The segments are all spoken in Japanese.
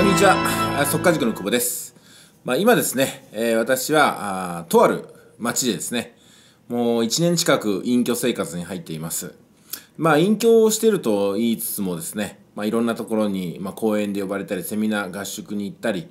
こんにちは速稼塾の久保です、まあ、今ですね、えー、私はあとある町でですねもう1年近く隠居生活に入っていますまあ隠居をしてると言いつつもですね、まあ、いろんなところに、まあ、公園で呼ばれたりセミナー合宿に行ったり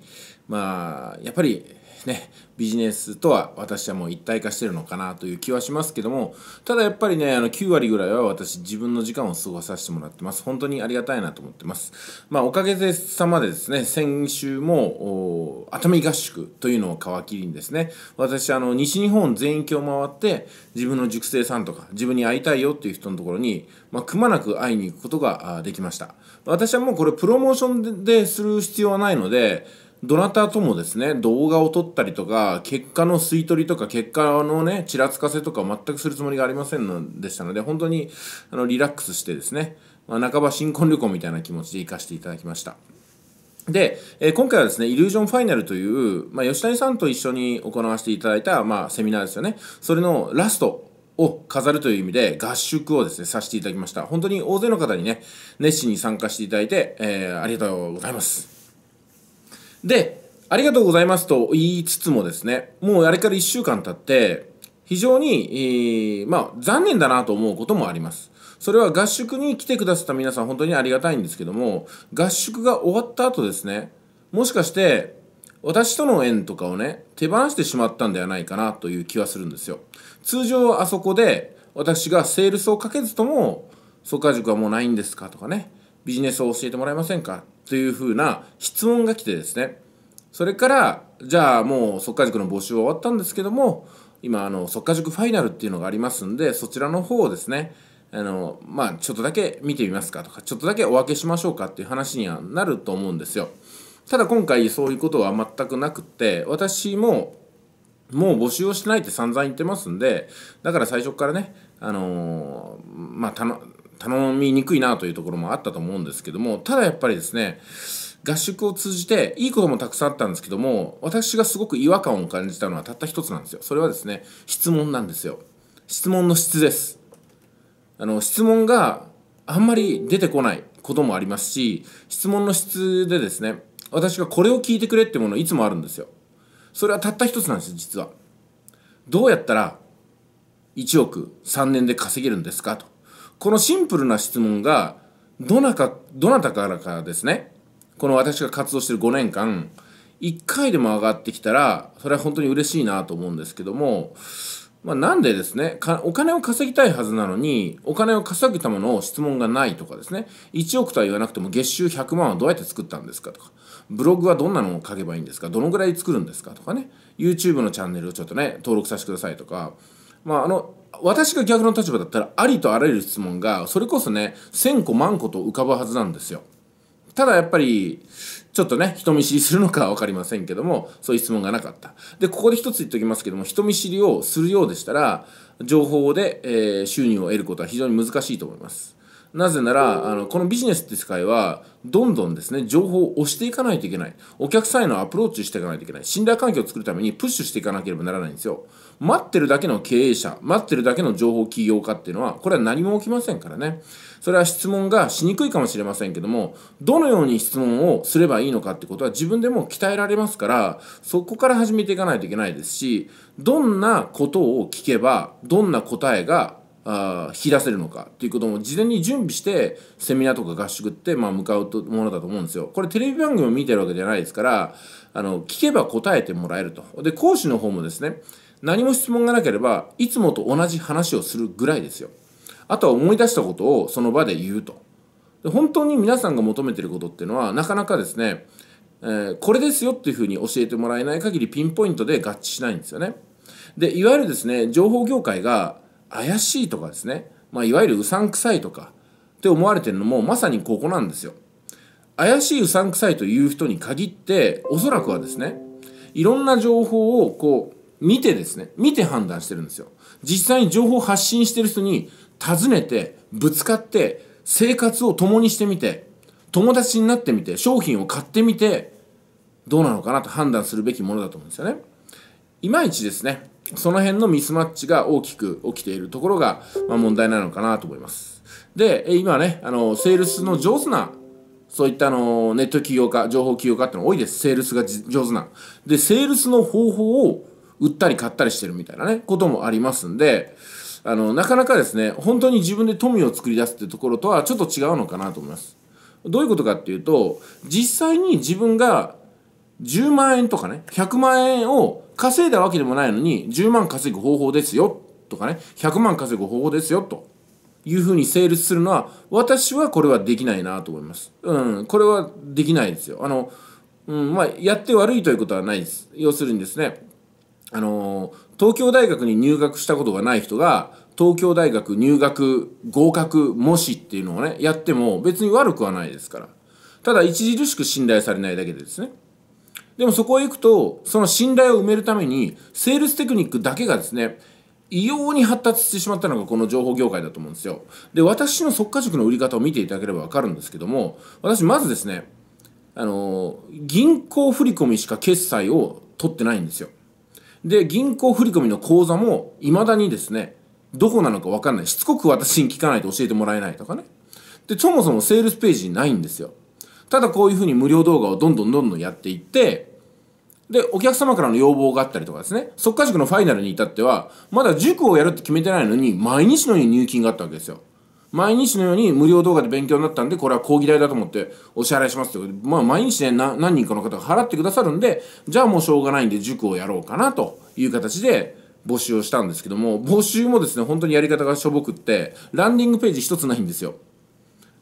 まあやっぱりね、ビジネスとは私はもう一体化してるのかなという気はしますけども、ただやっぱりね、あの9割ぐらいは私自分の時間を過ごさせてもらってます。本当にありがたいなと思ってます。まあおかげでさまでですね、先週も熱海合宿というのを皮切りにですね、私あの西日本全域を回って自分の塾生さんとか自分に会いたいよっていう人のところに、まあ、くまなく会いに行くことができました。私はもうこれプロモーションでする必要はないので、どなたともですね、動画を撮ったりとか、結果の吸い取りとか、結果のね、ちらつかせとか全くするつもりがありませんのでしたので、本当にあのリラックスしてですね、まあ、半ば新婚旅行みたいな気持ちで行かせていただきました。で、えー、今回はですね、イリュージョンファイナルという、まあ、吉谷さんと一緒に行わせていただいた、まあ、セミナーですよね。それのラストを飾るという意味で合宿をですね、させていただきました。本当に大勢の方にね、熱心に参加していただいて、えー、ありがとうございます。で、ありがとうございますと言いつつもですね、もうあれから1週間経って、非常に、えー、まあ、残念だなと思うこともあります。それは合宿に来てくださった皆さん本当にありがたいんですけども、合宿が終わった後ですね、もしかして、私との縁とかをね、手放してしまったんではないかなという気はするんですよ。通常あそこで、私がセールスをかけずとも、創価塾はもうないんですかとかね、ビジネスを教えてもらえませんかというふうな質問が来てですねそれからじゃあもう即果塾の募集は終わったんですけども今あの即果塾ファイナルっていうのがありますんでそちらの方をですねあのまあちょっとだけ見てみますかとかちょっとだけお分けしましょうかっていう話にはなると思うんですよただ今回そういうことは全くなくって私ももう募集をしないって散々言ってますんでだから最初からねあのー、まあたの頼みにくいなというところもあったと思うんですけども、ただやっぱりですね、合宿を通じていいこともたくさんあったんですけども、私がすごく違和感を感じたのはたった一つなんですよ。それはですね、質問なんですよ。質問の質です。あの、質問があんまり出てこないこともありますし、質問の質でですね、私がこれを聞いてくれってものいつもあるんですよ。それはたった一つなんです実は。どうやったら1億3年で稼げるんですかと。このシンプルな質問がどなかどなたからかですねこの私が活動してる5年間1回でも上がってきたらそれは本当に嬉しいなと思うんですけども、まあ、なんでですねお金を稼ぎたいはずなのにお金を稼ぐための質問がないとかですね1億とは言わなくても月収100万はどうやって作ったんですかとかブログはどんなのを書けばいいんですかどのぐらい作るんですかとかね YouTube のチャンネルをちょっとね登録させてくださいとかまあ、あの私が逆の立場だったらありとあらゆる質問がそれこそね千個万個と浮かぶはずなんですよ。ただやっぱりちょっとね人見知りするのかは分かりませんけどもそういう質問がなかったでここで一つ言っておきますけども人見知りをするようでしたら情報で、えー、収入を得ることは非常に難しいと思います。なぜならあのこのビジネスって世界はどんどんですね情報を押していかないといけないお客さんへのアプローチしていかないといけない信頼関係を作るためにプッシュしていかなければならないんですよ待ってるだけの経営者待ってるだけの情報起業家っていうのはこれは何も起きませんからねそれは質問がしにくいかもしれませんけどもどのように質問をすればいいのかってことは自分でも鍛えられますからそこから始めていかないといけないですしどんなことを聞けばどんな答えがあ引き出せるのかということも事前に準備してセミナーとか合宿ってまあ向かうものだと思うんですよ。これテレビ番組を見てるわけじゃないですからあの聞けば答えてもらえると。で講師の方もですね何も質問がなければいつもと同じ話をするぐらいですよ。あとは思い出したことをその場で言うと。で本当に皆さんが求めてることっていうのはなかなかですね、えー、これですよっていうふうに教えてもらえない限りピンポイントで合致しないんですよね。でいわゆるですね情報業界が怪しいとかですね、まあ、いわゆるうさんくさいとかって思われてるのもまさにここなんですよ。怪しいうさんくさいという人に限っておそらくはですねいろんな情報をこう見てですね見て判断してるんですよ実際に情報を発信してる人に尋ねてぶつかって生活を共にしてみて友達になってみて商品を買ってみてどうなのかなと判断するべきものだと思うんですよねいまいちですねその辺のミスマッチが大きく起きているところが、まあ、問題なのかなと思います。で、今ね、あの、セールスの上手な、そういったあの、ネット起業家、情報起業家っての多いです。セールスが上手な。で、セールスの方法を売ったり買ったりしてるみたいなね、こともありますんで、あの、なかなかですね、本当に自分で富を作り出すってところとはちょっと違うのかなと思います。どういうことかっていうと、実際に自分が10万円とかね、100万円を稼いだわけでもないのに、10万稼ぐ方法ですよ、とかね、100万稼ぐ方法ですよ、というふうに成立するのは、私はこれはできないなと思います。うん、これはできないですよ。あの、うん、まあ、やって悪いということはないです。要するにですね、あの、東京大学に入学したことがない人が、東京大学入学合格模試っていうのをね、やっても別に悪くはないですから。ただ、著しく信頼されないだけでですね。でもそこへ行くと、その信頼を埋めるために、セールステクニックだけがですね、異様に発達してしまったのがこの情報業界だと思うんですよ。で、私の即価塾の売り方を見ていただければわかるんですけども、私まずですね、あのー、銀行振込しか決済を取ってないんですよ。で、銀行振込の口座も未だにですね、どこなのかわかんない。しつこく私に聞かないと教えてもらえないとかね。で、そもそもセールスページにないんですよ。ただこういうふうに無料動画をどんどんどんどんやっていって、で、お客様からの要望があったりとかですね、即可塾のファイナルに至っては、まだ塾をやるって決めてないのに、毎日のように入金があったわけですよ。毎日のように無料動画で勉強になったんで、これは講義代だと思ってお支払いしますってとまあ毎日ね、何人かの方が払ってくださるんで、じゃあもうしょうがないんで塾をやろうかなという形で募集をしたんですけども、募集もですね、本当にやり方がしょぼくって、ランディングページ一つないんですよ。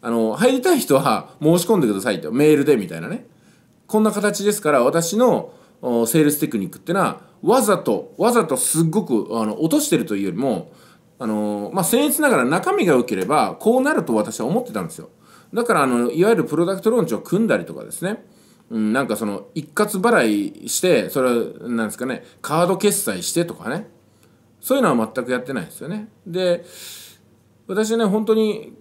あの、入りたい人は申し込んでくださいと、メールでみたいなね。こんな形ですから、私のセールステクニックってのはわざとわざとすっごくあの落としてるというよりもあのまあ僭越ながら中身が良ければこうなると私は思ってたんですよだからあのいわゆるプロダクトローンチを組んだりとかですねうん、なんかその一括払いしてそれはなんですかねカード決済してとかねそういうのは全くやってないですよねで私ね本当に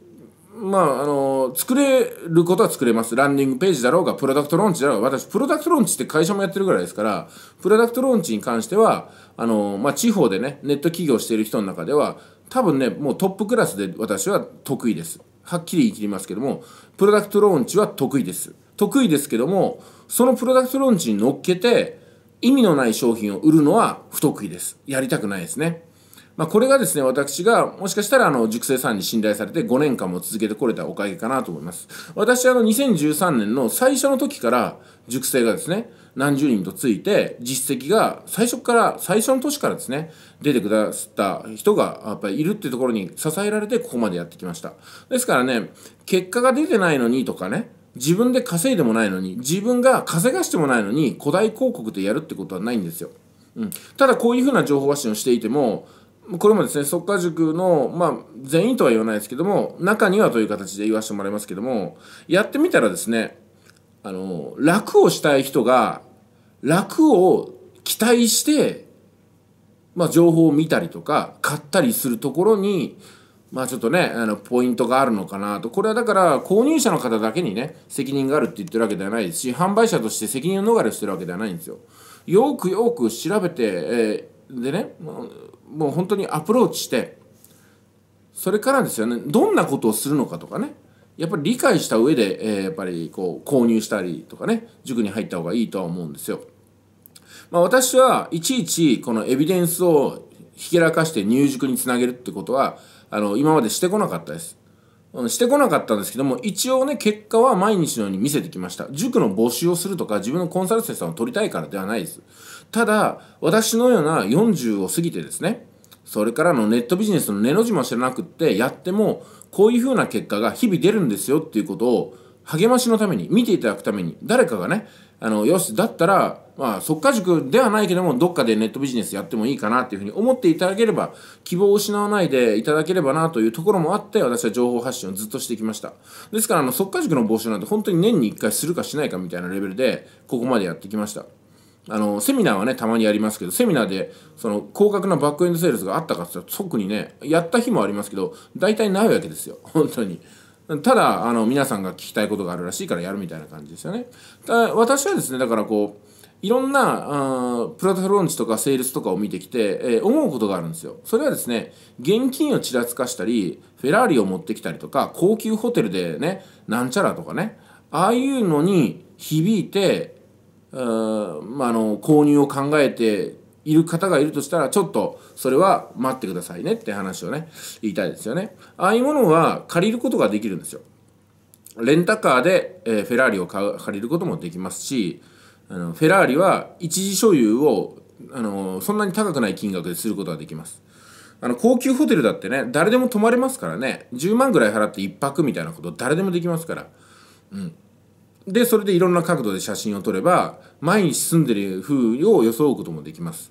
まあ、あの作れることは作れます。ランディングページだろうが、プロダクトローンチだろうが、私、プロダクトローンチって会社もやってるぐらいですから、プロダクトローンチに関しては、あの、まあ、地方でね、ネット企業している人の中では、多分ね、もうトップクラスで私は得意です。はっきり言い切りますけども、プロダクトローンチは得意です。得意ですけども、そのプロダクトローンチに乗っけて、意味のない商品を売るのは不得意です。やりたくないですね。まあ、これがですね、私が、もしかしたら、あの、熟成さんに信頼されて5年間も続けてこれたおかげかなと思います。私、はあの、2013年の最初の時から、熟成がですね、何十人とついて、実績が最初から、最初の年からですね、出てくださった人が、やっぱりいるっていうところに支えられて、ここまでやってきました。ですからね、結果が出てないのにとかね、自分で稼いでもないのに、自分が稼がしてもないのに、古代広告でやるってことはないんですよ。うん、ただこういうふうな情報発信をしていてもこれもですね、速化塾の、まあ、全員とは言わないですけども、中にはという形で言わせてもらいますけども、やってみたらですね、あの、楽をしたい人が、楽を期待して、まあ、情報を見たりとか、買ったりするところに、まあちょっとね、あの、ポイントがあるのかなと。これはだから、購入者の方だけにね、責任があるって言ってるわけではないですし、販売者として責任を逃れしてるわけではないんですよ。よくよく調べて、えーでねもう本当にアプローチしてそれからですよねどんなことをするのかとかねやっぱり理解した上で、えー、やっぱりこう購入したりとかね塾に入った方がいいとは思うんですよ。まあ、私はいちいちこのエビデンスをひけらかして入塾につなげるってことはあの今までしてこなかったです。してこなかったんですけども、一応ね、結果は毎日のように見せてきました。塾の募集をするとか、自分のコンサル生さんを取りたいからではないです。ただ私のような40を過ぎてですねそれからのネットビジネスの根の字も知らなくってやってもこういう風な結果が日々出るんですよっていうことを励ましのために見ていただくために誰かがねあのよしだったらまあ即家塾ではないけどもどっかでネットビジネスやってもいいかなっていうふうに思っていただければ希望を失わないでいただければなというところもあって私は情報発信をずっとしてきましたですからあの即家塾の募集なんて本当に年に1回するかしないかみたいなレベルでここまでやってきましたあの、セミナーはね、たまにやりますけど、セミナーで、その、高額なバックエンドセールスがあったかって言ったら、特にね、やった日もありますけど、大体ないわけですよ。本当に。ただ、あの、皆さんが聞きたいことがあるらしいからやるみたいな感じですよね。だ私はですね、だからこう、いろんなあプラットフォームローンチとかセールスとかを見てきて、えー、思うことがあるんですよ。それはですね、現金をちらつかしたり、フェラーリを持ってきたりとか、高級ホテルでね、なんちゃらとかね、ああいうのに響いて、まあ、あの購入を考えている方がいるとしたらちょっとそれは待ってくださいねって話をね言いたいですよねああいうものは借りることができるんですよレンタカーで、えー、フェラーリを借りることもできますしあのフェラーリは一時所有をあのそんなに高くない金額ですることができますあの高級ホテルだってね誰でも泊まれますからね10万ぐらい払って1泊みたいなこと誰でもできますからうんでそれでいろんな角度で写真を撮れば毎日住んでる風を装うこともできます、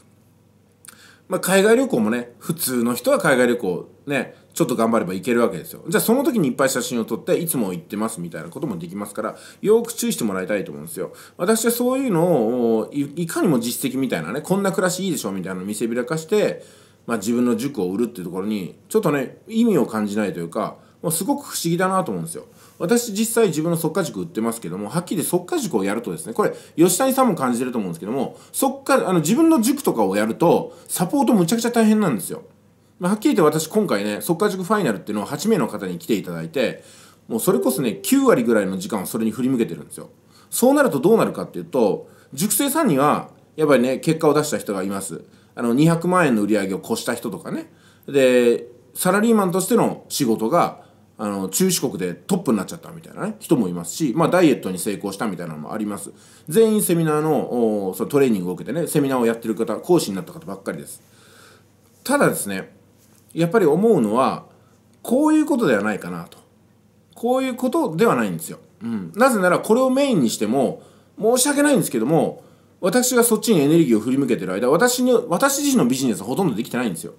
まあ、海外旅行もね普通の人は海外旅行ねちょっと頑張ればいけるわけですよじゃあその時にいっぱい写真を撮っていつも行ってますみたいなこともできますからよく注意してもらいたいと思うんですよ私はそういうのをいかにも実績みたいなねこんな暮らしいいでしょみたいなのを見せびらかして、まあ、自分の塾を売るっていうところにちょっとね意味を感じないというかもうすごく不思議だなと思うんですよ私実際自分の即果塾売ってますけどもはっきり即果塾をやるとですねこれ吉谷さんも感じてると思うんですけども即果あの自分の塾とかをやるとサポートむちゃくちゃ大変なんですよ。まあ、はっきり言って私今回ね即果塾ファイナルっていうのを8名の方に来ていただいてもうそれこそね9割ぐらいの時間をそれに振り向けてるんですよ。そうなるとどうなるかっていうと塾生さんにはやっぱりね結果を出した人がいます。あの200万円の売り上げを越した人とかねでサラリーマンとしての仕事があの中四国でトップになっちゃったみたいなね人もいますし、まあ、ダイエットに成功したみたいなのもあります全員セミナーのそのトレーニングを受けてねセミナーをやってる方講師になった方ばっかりですただですねやっぱり思うのはこういうことではないかなとこういうことではないんですよ、うん、なぜならこれをメインにしても申し訳ないんですけども私がそっちにエネルギーを振り向けてる間私に私自身のビジネスはほとんどできてないんですよ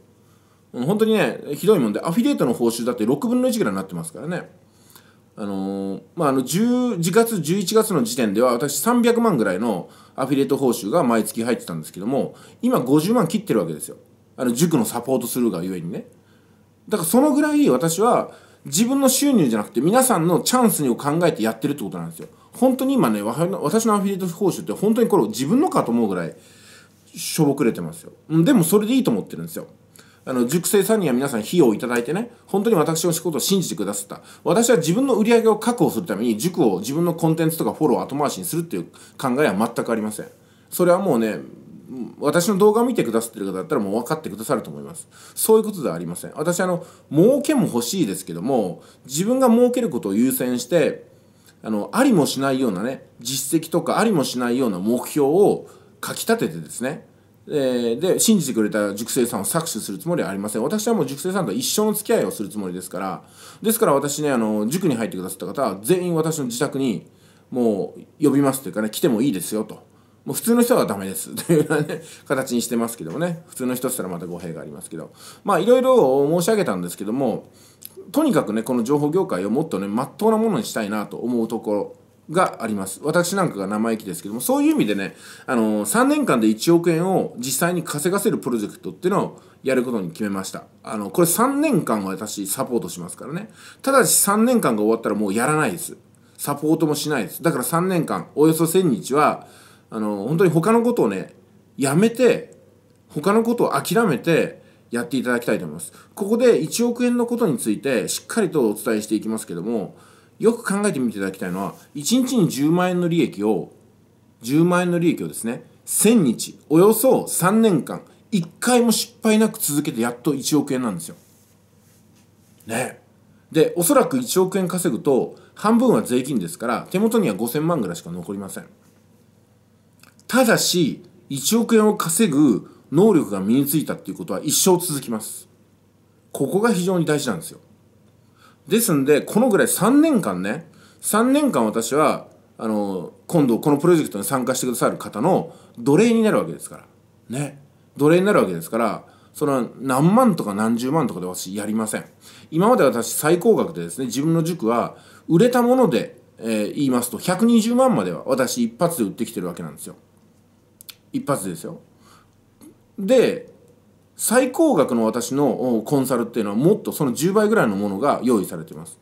本当にねひどいもんでアフィリエイトの報酬だって6分の1ぐらいになってますからねあのー、まあ、あの10月11月の時点では私300万ぐらいのアフィリエイト報酬が毎月入ってたんですけども今50万切ってるわけですよあの塾のサポートするがゆえにねだからそのぐらい私は自分の収入じゃなくて皆さんのチャンスを考えてやってるってことなんですよ本当に今ね私のアフィリエイト報酬って本当にこれ自分のかと思うぐらいしょぼくれてますよでもそれでいいと思ってるんですよあの、熟成さんには皆さん費用をいただいてね、本当に私の仕事を信じてくださった。私は自分の売り上げを確保するために、塾を自分のコンテンツとかフォロー後回しにするっていう考えは全くありません。それはもうね、私の動画を見てくださってる方だったらもう分かってくださると思います。そういうことではありません。私、あの、儲けも欲しいですけども、自分が儲けることを優先して、あの、ありもしないようなね、実績とかありもしないような目標を書き立ててですね、えー、で信じてくれた塾生さんを搾取するつもりはありません私はもう塾生さんと一生の付き合いをするつもりですからですから私ねあの塾に入ってくださった方は全員私の自宅にもう呼びますというかね来てもいいですよともう普通の人はダメですというようなね、形にしてますけどもね、普通の人ったらまた語弊がありますけど、まあいろいろ申し上げたんですけども、とにかくね、この情報業界をもっとね、まっとうなものにしたいなと思うところがあります。私なんかが生意気ですけども、そういう意味でね、あのー、3年間で1億円を実際に稼がせるプロジェクトっていうのをやることに決めました。あの、これ3年間は私サポートしますからね。ただし3年間が終わったらもうやらないです。サポートもしないです。だから3年間、およそ1000日は、あのー、本当に他のことをね、やめて、他のことを諦めて、やっていただきたいと思います。ここで1億円のことについてしっかりとお伝えしていきますけども、よく考えてみていただきたいのは1日に10万円の利益を10万円の利益をですね1000日およそ3年間1回も失敗なく続けてやっと1億円なんですよ。ねでおそらく1億円稼ぐと半分は税金ですから手元には5000万ぐらいしか残りません。ただし1億円を稼ぐ能力が身についたっていうことは一生続きます。ここが非常に大事なんですよ。ですんで、このぐらい3年間ね、3年間私は、あの、今度このプロジェクトに参加してくださる方の奴隷になるわけですから。ね。奴隷になるわけですから、それは何万とか何十万とかで私やりません。今まで私最高額でですね、自分の塾は売れたもので、えー、言いますと120万までは私一発で売ってきてるわけなんですよ。一発ですよ。で、最高額の私のコンサルっていうのはもっとその10倍ぐらいのものが用意されています。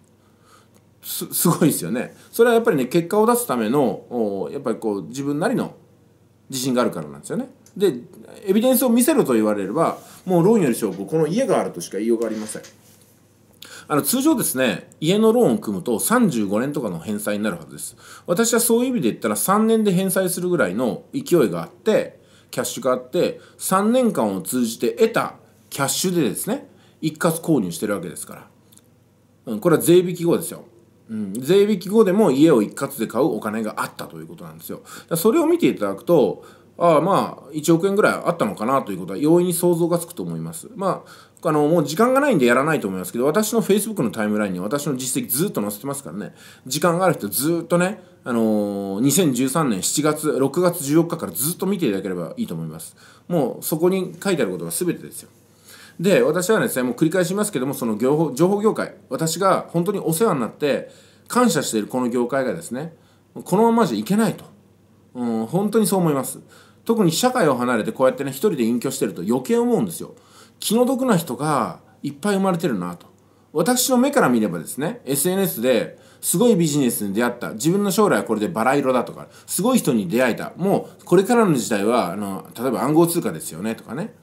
すすごいですよね。それはやっぱりね結果を出すためのやっぱりこう自分なりの自信があるからなんですよね。でエビデンスを見せろと言われればもうローンより勝負この家があるとしか言いようがありません。あの通常ですね、家のローンを組むと35年とかの返済になるはずです。私はそういう意味で言ったら3年で返済するぐらいの勢いがあって、キャッシュがあって3年間を通じて得たキャッシュでですね一括購入してるわけですから、うん、これは税引き後ですよ、うん、税引き後でも家を一括で買うお金があったということなんですよそれを見ていただくとああまあ1億円ぐらいあったのかなということは容易に想像がつくと思います。まああのもう時間がないんでやらないと思いますけど私の Facebook のタイムラインに私の実績ずっと載せてますからね時間がある人ずっとねあのー、2013年7月6月14日からずっと見ていただければいいと思いますもうそこに書いてあることが全てですよで私はですねもう繰り返しますけどもその情報業界私が本当にお世話になって感謝しているこの業界がですねこのままじゃいけないと、うん、本当にそう思います特に社会を離れてこうやってね一人で隠居してると余計思うんですよ気の毒な人がいっぱい生まれてるなと私の目から見ればですね SNS ですごいビジネスに出会った。自分の将来はこれでバラ色だとか、すごい人に出会えた。もう、これからの時代は、あの、例えば暗号通貨ですよね、とかね。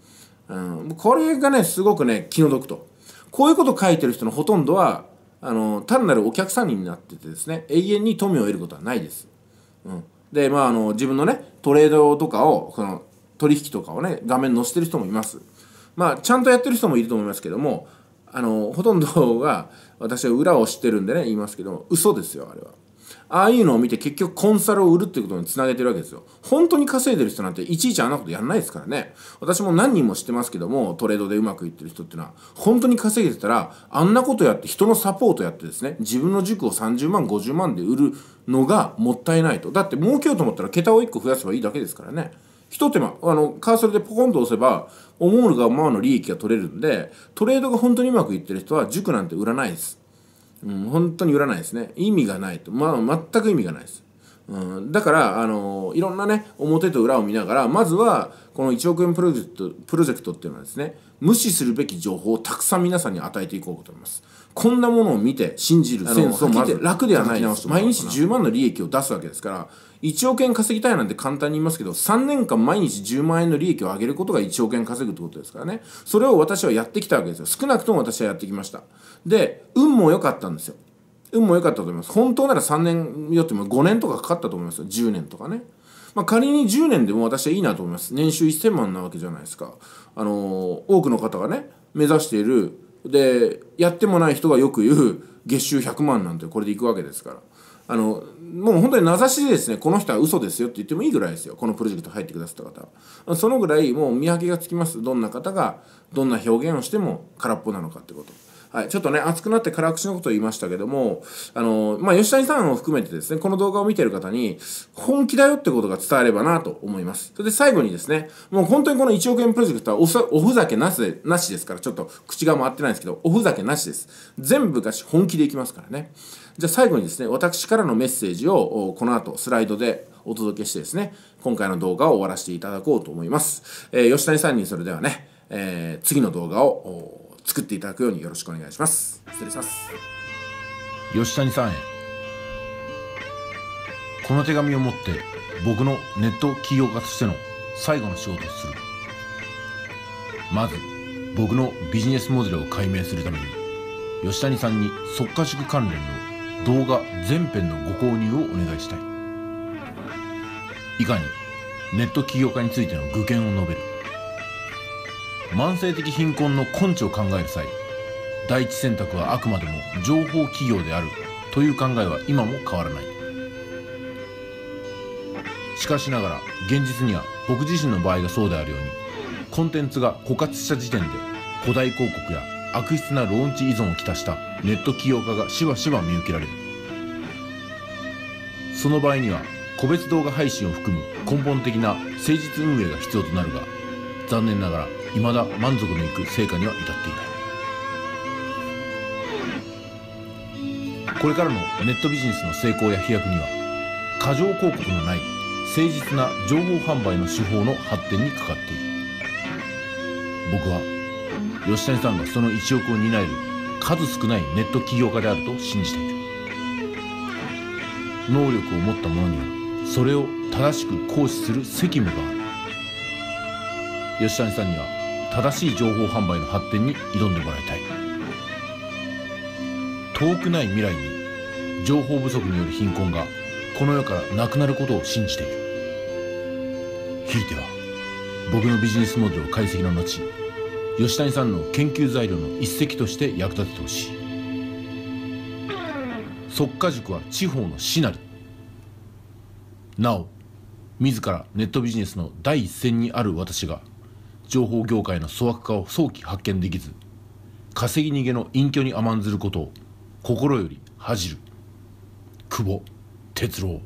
うん、これがね、すごくね、気の毒と。こういうこと書いてる人のほとんどは、あの、単なるお客さんになっててですね、永遠に富を得ることはないです。うん。でまああの自分のねトレードとかをその取引とかをね画面載せてる人もいますまあちゃんとやってる人もいると思いますけどもあのほとんどが私は裏を知ってるんでね言いますけども嘘ですよあれは。ああいうのを見て結局コンサルを売るっていうことにつなげてるわけですよ。本当に稼いでる人なんていちいちあんなことやんないですからね。私も何人も知ってますけども、トレードでうまくいってる人っていうのは、本当に稼げてたら、あんなことやって人のサポートやってですね、自分の塾を30万、50万で売るのがもったいないと。だって儲けようと思ったら桁を1個増やせばいいだけですからね。一手間、あの、カーソルでポコンと押せば、思うがままの利益が取れるんで、トレードが本当にうまくいってる人は塾なんて売らないです。うん、本当に売らないですね。意味がないと。まあ、全く意味がないです。うん、だからあのいろんなね表と裏を見ながらまずはこの1億円プロジェクトプロジェクトっていうのはですね無視するべき情報をたくさん皆さんに与えていこうと思いますこんなものを見て信じるセンスをまず楽ではないです毎日10万の利益を出すわけですから1億円稼ぎたいなんて簡単に言いますけど3年間毎日10万円の利益を上げることが1億円稼ぐってことですからねそれを私はやってきたわけですよ少なくとも私はやってきましたで運も良かったんですよ運も良かったと思います。本当なら3年よっても5年とかかかったと思いますよ。10年とかね。まあ、仮に10年でも私はいいなと思います。年収1000万なわけじゃないですか。あのー、多くの方がね、目指している、で、やってもない人がよく言う、月収100万なんてこれでいくわけですから。あの、もう本当に名指しでですね、この人は嘘ですよって言ってもいいぐらいですよ。このプロジェクト入ってくださった方。そのぐらいもう見分けがつきます。どんな方が、どんな表現をしても空っぽなのかってこと。はい、ちょっとね、熱くなって辛口のことを言いましたけども、あの、まあ、吉谷さんを含めてですね、この動画を見てる方に、本気だよってことが伝わればなと思います。それで最後にですね、もう本当にこの1億円プロジェクトはおふざけなしでなしですから、ちょっと口が回ってないんですけど、おふざけなしです。全部が本気でいきますからね。じゃあ最後にですね、私からのメッセージを、この後スライドでお届けしてですね、今回の動画を終わらせていただこうと思います。えー、吉谷さんにそれではね、えー、次の動画を、作っていただくようによろしくお願いします失礼します吉谷さんへこの手紙を持って僕のネット起業家としての最後の仕事をするまず僕のビジネスモデルを解明するために吉谷さんに即可塾関連の動画全編のご購入をお願いしたい以下にネット起業家についての具見を述べる慢性的貧困の根治を考える際第一選択はあくまでも情報企業であるという考えは今も変わらないしかしながら現実には僕自身の場合がそうであるようにコンテンツが枯渇した時点で古代広告や悪質なローンチ依存をきたしたネット起業家がしばしば見受けられるその場合には個別動画配信を含む根本的な誠実運営が必要となるが残念ながらまだ満足のいく成果には至っていないこれからのネットビジネスの成功や飛躍には過剰広告のない誠実な情報販売の手法の発展にかかっている僕は吉谷さんがその1億を担える数少ないネット起業家であると信じている能力を持った者にはそれを正しく行使する責務がある吉谷さんには正しい情報販売の発展に挑んでもらいたい遠くない未来に情報不足による貧困がこの世からなくなることを信じているひいては僕のビジネスモデルを解析の後吉谷さんの研究材料の一石として役立ててほしい即果塾は地方の市なりなお自らネットビジネスの第一線にある私が情報業界の粗悪化を早期発見できず稼ぎ逃げの隠居に甘んずることを心より恥じる久保哲郎